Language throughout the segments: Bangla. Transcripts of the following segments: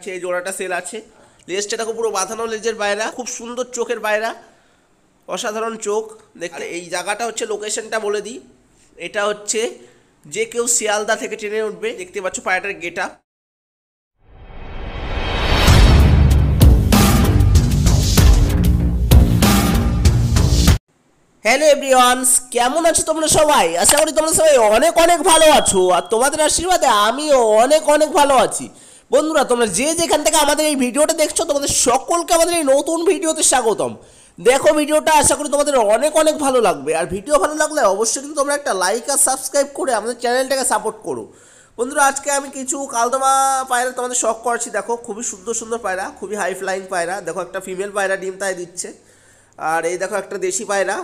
যাচ্ছে এই জোড়াটা সেল আছে লেজটা দেখো পুরো বাঁধানো লেজের বাইরা খুব সুন্দর চোখের বাইরা অসাধারণ চোখ দেখলে এই জায়গাটা হচ্ছে লোকেশনটা বলে দিই এটা হচ্ছে যে কেউ শিয়ালদা থেকে ট্রেনে উঠবে দেখতে পাচ্ছ পায়রাটার গেটা হ্যালো এভরিওয়ানস কেমন আছো তোমরা সবাই আশা করি তোমরা সবাই অনেক অনেক ভালো আছো আর তোমাদের আশীর্বাদে আমিও অনেক অনেক ভালো আছি বন্ধুরা তোমরা যে যেখান থেকে আমাদের এই ভিডিওটা দেখছো তোমাদের সকলকে আমাদের এই নতুন ভিডিওতে স্বাগতম দেখো ভিডিওটা আশা করি তোমাদের অনেক অনেক ভালো লাগবে আর ভিডিও ভালো লাগলে অবশ্যই কিন্তু তোমরা একটা লাইক আর সাবস্ক্রাইব করে আমাদের চ্যানেলটাকে সাপোর্ট করো বন্ধুরা আজকে আমি কিছু কালদমা পায়রা তোমাদের শখ করছি দেখো খুবই সুন্দর সুন্দর পায়রা খুবই হাই ফ্লাইং পায়রা দেখো একটা ফিমেল পায়রা ডিম তাই দিচ্ছে আর এই দেখো একটা দেশি পায়রা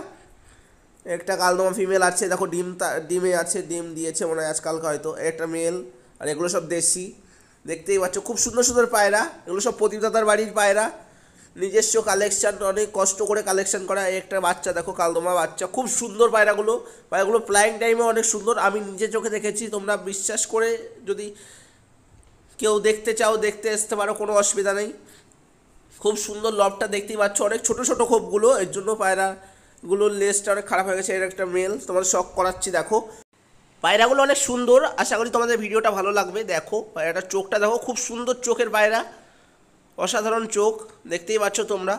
একটা কালদমা ফিমেল আছে দেখো ডিম ডিমে আছে ডিম দিয়েছে মনে হয় আজকালকে হয়তো একটা মেল আর এগুলো সব দেশি দেখতেই পাচ্ছ খুব সুন্দর সুন্দর পায়রা এগুলো সব প্রতিদাতার বাড়ির পায়রা নিজস্ব কালেকশান অনেক কষ্ট করে কালেকশান করা একটা বাচ্চা দেখো কালদমা বাচ্চা খুব সুন্দর পায়রাগুলো পায়রাগুলো ফ্লাইং টাইমে অনেক সুন্দর আমি নিজের চোখে দেখেছি তোমরা বিশ্বাস করে যদি কেউ দেখতে চাও দেখতে আসতে পারো কোনো অসুবিধা নেই খুব সুন্দর লবটা দেখতেই পাচ্ছ অনেক ছোট ছোট খোপগুলো এর জন্য পায়রাগুলোর লেসটা অনেক খারাপ হয়ে গেছে এর একটা মেল তোমার শখ করাচ্ছি দেখো পায়রাগুলো অনেক সুন্দর আশা করি তোমাদের ভিডিওটা ভালো লাগবে দেখো পায়রাটার চোখটা দেখো খুব সুন্দর চোখের পায়রা অসাধারণ চোখ দেখতেই পাচ্ছ তোমরা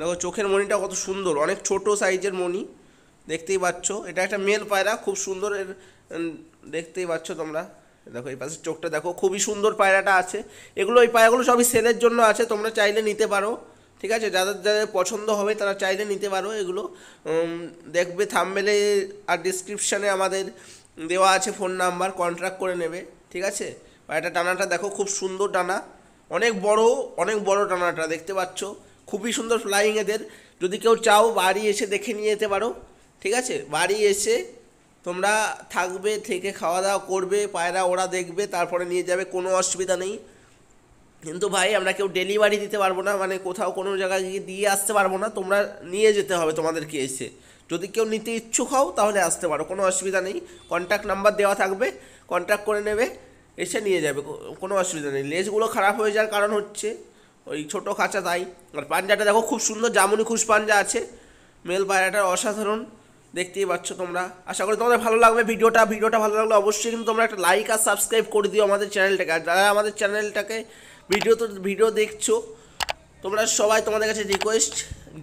দেখো চোখের মণিটা কত সুন্দর অনেক ছোট সাইজের মণি দেখতেই পাচ্ছ এটা একটা মেল পায়রা খুব সুন্দর এর দেখতেই পাচ্ছ তোমরা দেখো এই পাশের চোখটা দেখো খুবই সুন্দর পায়রাটা আছে এগুলো এই পায়রাগুলো সবই সেলের জন্য আছে তোমরা চাইলে নিতে পারো ঠিক আছে যাদের যাদের পছন্দ হবে তারা চাইলে নিতে পারো এগুলো দেখবে থামবেলে আর ডিসক্রিপশানে আমাদের দেওয়া আছে ফোন নাম্বার কন্ট্যাক্ট করে নেবে ঠিক আছে আর এটা ডানাটা দেখো খুব সুন্দর ডানা অনেক বড় অনেক বড় ডানাটা দেখতে পাচ্ছ খুবই সুন্দর ফ্লাইং এদের যদি কেউ চাও বাড়ি এসে দেখে নিয়ে যেতে পারো ঠিক আছে বাড়ি এসে তোমরা থাকবে থেকে খাওয়া দাওয়া করবে পায়রা ওরা দেখবে তারপরে নিয়ে যাবে কোনো অসুবিধা নেই কিন্তু ভাই আমরা কেউ ডেলিভারি দিতে পারবো না মানে কোথাও কোনো জায়গায় গিয়ে দিয়ে আসতে পারবো না তোমরা নিয়ে যেতে হবে তোমাদেরকে এসে যদি কেউ নিতে ইচ্ছুক হও তাহলে আসতে পারো কোনো অসুবিধা নেই কন্ট্যাক্ট নাম্বার দেওয়া থাকবে কন্ট্যাক্ট করে নেবে এসে নিয়ে যাবে কোনো অসুবিধা নেই লেজগুলো খারাপ হয়ে যাওয়ার কারণ হচ্ছে ওই ছোটো খাঁচা তাই আর পাঞ্জাটা দেখো খুব সুন্দর জামুনি খুশ পাঞ্জা আছে মেল পায়রাটা অসাধারণ দেখতেই পাচ্ছ তোমরা আশা করি তোমাদের ভালো লাগবে ভিডিওটা ভিডিওটা ভালো লাগলে অবশ্যই কিন্তু তোমরা একটা লাইক আর সাবস্ক্রাইব করে দিও আমাদের চ্যানেলটাকে আর যারা আমাদের চ্যানেলটাকে ভিডিও তো ভিডিও দেখছো তোমরা সবাই তোমাদের কাছে রিকোয়েস্ট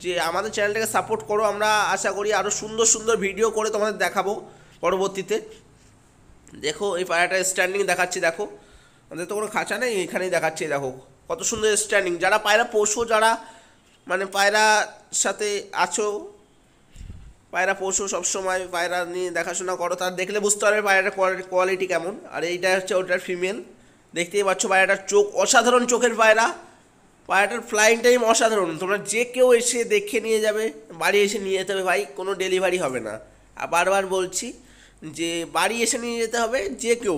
যে আমাদের চ্যানেলটাকে সাপোর্ট করো আমরা আশা করি আরও সুন্দর সুন্দর ভিডিও করে তোমাদের দেখাবো পরবর্তীতে দেখো এই পায়রাটা স্ট্যান্ডিং দেখাচ্ছি দেখো আমাদের তো কোনো খাঁচা নেই এখানেই দেখাচ্ছি দেখো কত সুন্দর স্ট্যান্ডিং যারা পায়রা পোষো যারা মানে পায়রার সাথে আছো পায়রা পশু সবসময় পায়রা নিয়ে দেখাশোনা করো তার দেখলে বুঝতে পারবে পায়রাটার কোয়ালিটি কেমন আর এইটা হচ্ছে ওটার ফিমেল দেখতেই পাচ্ছ পায়রাটার চোখ অসাধারণ চোখের পায়রা পায়রাটার ফ্লাইং টাইম অসাধারণ তোমরা যে কেউ এসে দেখে নিয়ে যাবে বাড়ি এসে নিয়ে যেতে হবে ভাই কোনো ডেলিভারি হবে না আর বারবার বলছি যে বাড়ি এসে নিয়ে যেতে হবে যে কেউ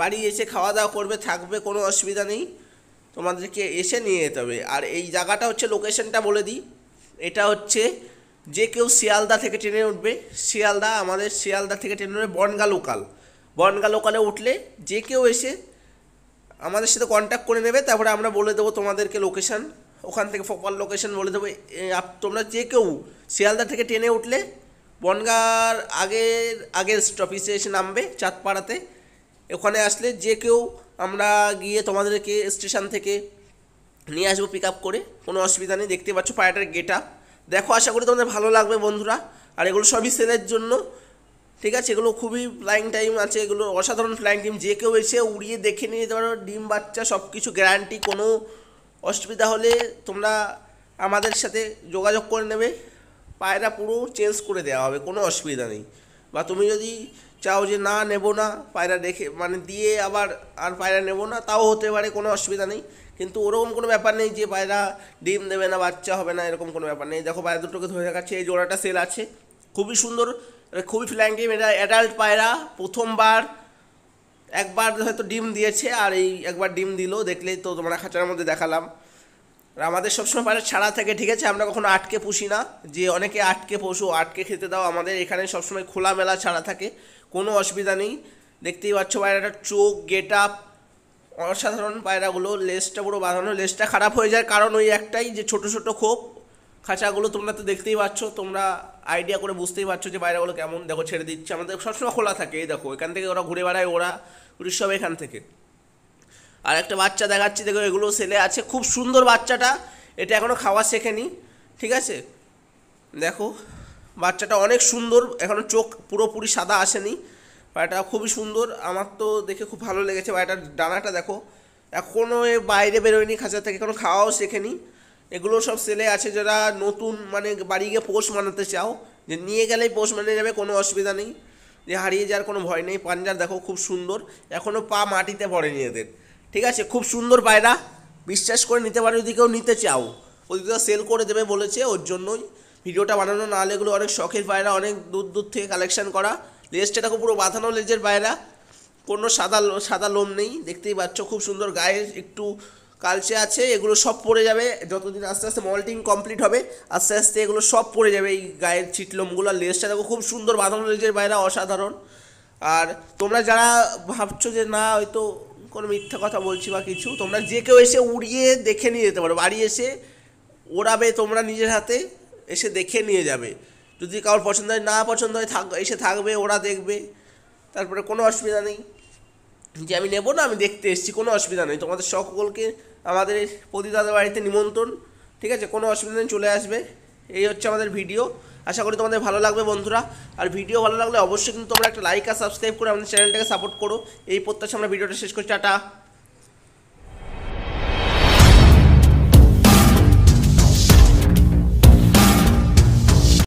বাড়ি এসে খাওয়া দাওয়া করবে থাকবে কোনো অসুবিধা নেই তোমাদেরকে এসে নিয়ে যেতে হবে আর এই জায়গাটা হচ্ছে লোকেশনটা বলে দিই এটা হচ্ছে যে কেউ শিয়ালদা থেকে ট্রেনে উঠবে শিয়ালদা আমাদের শিয়ালদা থেকে ট্রেনে উঠবে বনগা লোকাল বনগা লোকালে উঠলে যে কেউ এসে আমাদের সাথে কন্ট্যাক্ট করে নেবে তারপরে আমরা বলে দেবো তোমাদেরকে লোকেশান ওখান থেকে প্রপার লোকেশান বলে দেবো তোমরা যে কেউ শিয়ালদা থেকে ট্রেনে উঠলে বনগার আগের আগের স্টপিসে এসে নামবে চাঁদপাড়াতে ওখানে আসলে যে কেউ আমরা গিয়ে তোমাদেরকে স্টেশন থেকে নিয়ে আসবো পিক আপ করে কোনো অসুবিধা নেই দেখতে পাচ্ছ পায়রাটার গেট আপ দেখো আশা করি তোমাদের ভালো লাগবে বন্ধুরা আর এগুলো সবই সেলের জন্য ঠিক আছে এগুলো খুবই ফ্লাইং টাইম আছে এগুলো অসাধারণ ফ্লাইং টাইম যে কেউ এসে উড়িয়ে দেখে নিয়ে যেতে পারো ডিম বাচ্চা সব কিছু গ্যারান্টি কোনো অসুবিধা হলে তোমরা আমাদের সাথে যোগাযোগ করে নেবে পায়রা পুরো চেঞ্জ করে দেওয়া হবে কোনো অসুবিধা নেই বা তুমি যদি চাও যে না নেব না পায়রা রেখে মানে দিয়ে আবার আর পায়রা নেব না তাও হতে পারে কোনো অসুবিধা নেই কিন্তু ওরকম কোনো ব্যাপার নেই যে পায়রা ডিম দেবে না বাচ্চা হবে না এরকম কোনো ব্যাপার নেই দেখো পায়রা দুটোকে ধরে রাখাচ্ছে এই জোড়াটা সেল আছে খুবই সুন্দর মানে খুবই ফ্ল্যাঙ্কিং ডিম এটা অ্যাডাল্ট পায়রা প্রথমবার একবার হয়তো ডিম দিয়েছে আর এই একবার ডিম দিল দেখলেই তো তোমরা খাঁচার মধ্যে দেখালাম আর আমাদের সবসময় পায়রা ছাড়া থাকে ঠিক আছে আমরা কখনো আটকে পুষি না যে অনেকে আটকে পশু আটকে খেতে দাও আমাদের এখানে সবসময় খোলামেলা ছাড়া থাকে কোনো অসুবিধা নেই দেখতেই পাচ্ছ পায়রাটা চোখ গেট আপ অসাধারণ পায়রাগুলো লেজটা পুরো বাঁধানো লেজটা খারাপ হয়ে যায় কারণ ওই একটাই যে ছোট ছোট খোপ খাঁচাগুলো তোমরা তো দেখতেই পাচ্ছ তোমরা আইডিয়া করে বুঝতেই পারছো যে বাইরেগুলো কেমন দেখো ছেড়ে দিচ্ছে আমাদের সবসময় খোলা থাকে এই দেখো এখান থেকে ওরা ঘুরে বেড়ায় ওরা সব এখান থেকে আর একটা বাচ্চা দেখাচ্ছি দেখো এগুলো সেলে আছে খুব সুন্দর বাচ্চাটা এটা এখনও খাওয়া শেখেনি ঠিক আছে দেখো বাচ্চাটা অনেক সুন্দর এখনও চোখ পুরোপুরি সাদা আসেনি বাড়িটা খুবই সুন্দর আমার তো দেখে খুব ভালো লেগেছে বাড়িটার ডানাটা দেখো এখনও এ বাইরে বেরোয়নি খাঁচা থেকে এখনও খাওয়াও শেখেনি এগুলো সব সেলে আছে যারা নতুন মানে বাড়ি গিয়ে পোষ মানাতে চাও যে নিয়ে গেলেই পোষ মানিয়ে যাবে কোনো অসুবিধা নেই যে হারিয়ে যাওয়ার কোনো ভয় নেই পাঞ্জার দেখো খুব সুন্দর এখনও পা মাটিতে পড়েনি এদের ঠিক আছে খুব সুন্দর পায়রা বিশ্বাস করে নিতে পারো যদি কেউ নিতে চাও অদিতা সেল করে দেবে বলেছে ওর জন্যই ভিডিওটা বানানো না হলে এগুলো অনেক শখের পায়রা অনেক দূর দূর থেকে কালেকশন করা লেজটা দেখো পুরো বাঁধানো লেজের পায়রা কোনো সাদা সাদা লোম নেই দেখতেই পাচ্ছ খুব সুন্দর গায়ে একটু কালচে আছে এগুলো সব পড়ে যাবে যতদিন আস্তে আস্তে মল্টিং কমপ্লিট হবে আস্তে আস্তে এগুলো সব পড়ে যাবে এই গায়ের চিটলমগুলো লেসটা দেখো খুব সুন্দর বাঁধানো লেজের বাইরে অসাধারণ আর তোমরা যারা ভাবছো যে না হয়তো কোনো মিথ্যা কথা বলছি বা কিছু তোমরা যে কেউ এসে উড়িয়ে দেখে নিয়ে যেতে পারো বাড়ি এসে ওড়াবে তোমরা নিজের হাতে এসে দেখে নিয়ে যাবে যদি কারোর পছন্দ হয় না পছন্দ হয় থাক এসে থাকবে ওরা দেখবে তারপরে কোনো অসুবিধা নেই যে আমি নেবো না আমি দেখতে এসেছি কোনো অসুবিধা নেই তোমাদের সকলকে আমাদের প্রতিদাদার বাড়িতে নিমন্ত্রণ ঠিক আছে কোনো অসুবিধা নেই চলে আসবে এই হচ্ছে আমাদের ভিডিও আশা করি তোমাদের ভালো লাগবে বন্ধুরা আর ভিডিও ভালো লাগলে অবশ্যই কিন্তু তোমরা একটা লাইক আর সাবস্ক্রাইব করে আমাদের চ্যানেলটাকে সাপোর্ট করো এই প্রত্যাশা আমরা ভিডিওটা শেষ করছি টাটা